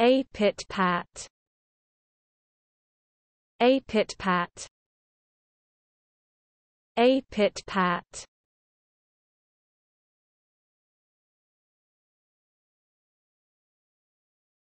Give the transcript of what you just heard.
A pit pat. A pit pat. A pit pat.